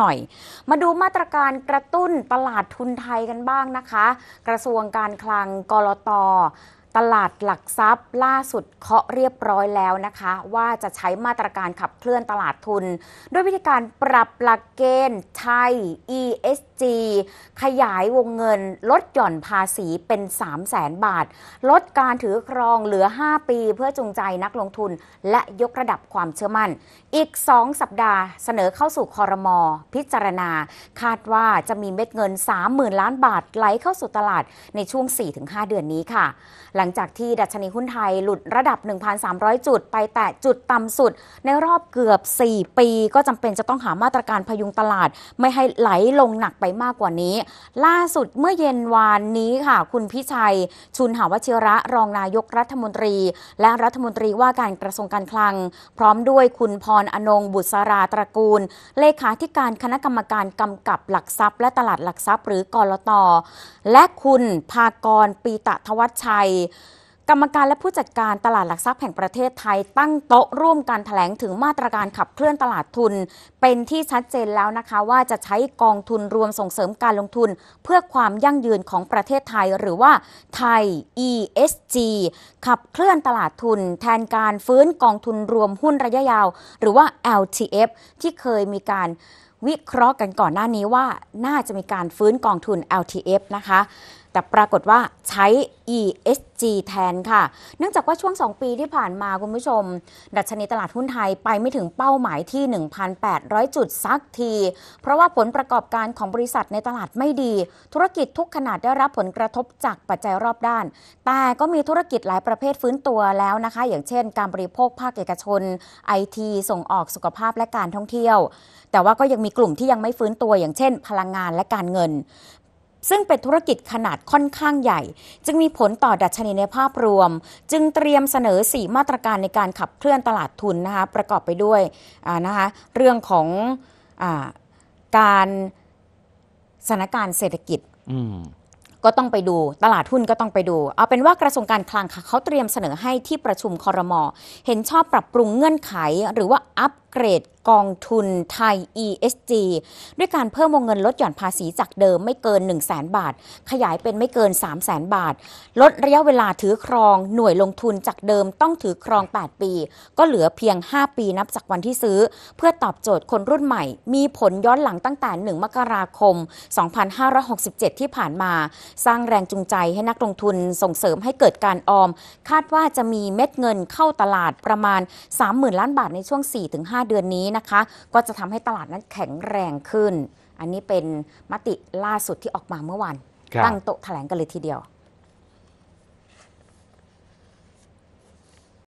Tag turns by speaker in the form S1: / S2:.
S1: หน่อยมาดูมาตรการกระตุ้นตลาดทุนไทยกันบ้างนะคะ กระทรวงการคลังกรอตตลาดหลักทรัพย์ล่าสุดเคาะเรียบร้อยแล้วนะคะ ว่าจะใช้มาตรการขับเคลื่อนตลาดทุนด้วยวิธีการปรับหลักเกณฑ์ไทย ESG ขยายวงเงินลดหย่อนภาษีเป็น 3 0 0แสนบาท ลดการถือครองเหลือ 5 ปีเพื่อจูงใจนักลงทุน และยกระดับความเชื่อมั่น อีก 2 สัปดาห์เสนอเข้าสู่คอรมอพิจารณา คาดว่าจะมีเม็ดเงิน30,000 ล้านบาทไหลเข้าสู่ตลาดในช่วง4-5เดือนนี้ค่ะลลังจากที่ดัชนีหุ้นไทยหลุดระดับ 1,300 จุดไปแตะจุดต่ำสุด ในรอบเกือบ 4 ปี ก็จำเป็นจะต้องหามาตรการพยุงตลาดไม่ให้ไหลลงหนักไปมากกว่านี้ ล่าสุดเมื่อเย็นวานนี้ค่ะ คุณพิชัย ชุนหาวชิระรองนายกรัฐมนตรี และรัฐมนตรีว่าการกระทรวงการคลัง พร้อมด้วยคุณพรอนงบุตรสารตระกูลเลขาธิการคณะกรรมการกำกับหลักทรัพย์ และตลาดหลักทรัพย์หรือกรตและคุณภากรปีตะทวัชชัยกรรมการและผู้จัดการตลาดหลักทรัพย์แห่งประเทศไทยตั้งโต๊ะร่วมกันถแถลงถึงมาตรการขับเคลื่อนตลาดทุนเป็นที่ชัดเจนแล้วนะคะว่าจะใช้กองทุนรวมส่งเสริมการลงทุน เพื่อความยั่งยืนของประเทศไทยหรือว่าไทย ESG ขับเคลื่อนตลาดทุนแทนการฟื้นกองทุนรวมหุ้นระยะยาว หรือว่า LTF ที่เคยมีการวิเคราะห์กันก่อนหน้านี้ว่าน่าจะมีการฟื้นกองทุน LTF นะคะแต่ปรากฏว่าใช้ ESG แทนค่ะ เนื่องจากว่าช่วง 2 ปีที่ผ่านมาคุณผู้ชม ดัชนีตลาดหุ้นไทยไปไม่ถึงเป้าหมายที่ 1,800 จุดซักที เพราะว่าผลประกอบการของบริษัทในตลาดไม่ดี ธุรกิจทุกขนาดได้รับผลกระทบจากปัจจัยรอบด้าน แต่ก็มีธุรกิจหลายประเภทฟื้นตัวแล้วนะคะ อย่างเช่นการบริโภคภาคเอกชนไอทีส่งออกสุขภาพและการท่องเที่ยว แต่ว่าก็ยังมีกลุ่มที่ยังไม่ฟื้นตัว อย่างเช่น พลังงานและการเงินซึ่งเป็นธุรกิจขนาดค่อนข้างใหญ่ จึงมีผลต่อดัชนีในภาพรวมจึงเตรียมเสนอ4มาตรการในการขับเคลื่อนตลาดทุนนะคะประกอบไปด้วยนะคะเรื่องของอการสถานการณ์เศรษฐกิจก็ต้องไปดูตลาดหุ้นก็ต้องไปดู เอาเป็นว่ากระทรวงการคลังเขาเตรียมเสนอให้ที่ประชุมคอรมอเห็นชอบปรับปรุงเงื่อนไขหรือว่าอัปเกรดกองทุนไทย ESG ด้วยการเพิ่มวงเงินลดหย่อนภาษีจากเดิมไม่เกิน1 0 0 0 0แบาท ขยายเป็นไม่เกิน 3 0 0แสนบาท ลดระยะเวลาถือครอง หน่วยลงทุนจากเดิมต้องถือครอง 8 ปี ก็เหลือเพียง 5 ปีนับจากวันที่ซื้อ เพื่อตอบโจทย์คนรุ่นใหม่ มีผลย้อนหลังตั้งแต่ 1 มกราคม 2567 ที่ผ่านมาสร้างแรงจูงใจให้นักลงทุนส่งเสริมให้เกิดการออม คาดว่าจะมีเม็ดเงินเข้าตลาดประมาณ 30,000ล้านบาทในช่วง 4-5 เดือนนี้นะคะ ก็จะทำให้ตลาดนั้นแข็งแรงขึ้น อันนี้เป็นมติล่าสุดที่ออกมาเมื่อวานตั้งโต๊ะแถลงกันเลยทีเดียว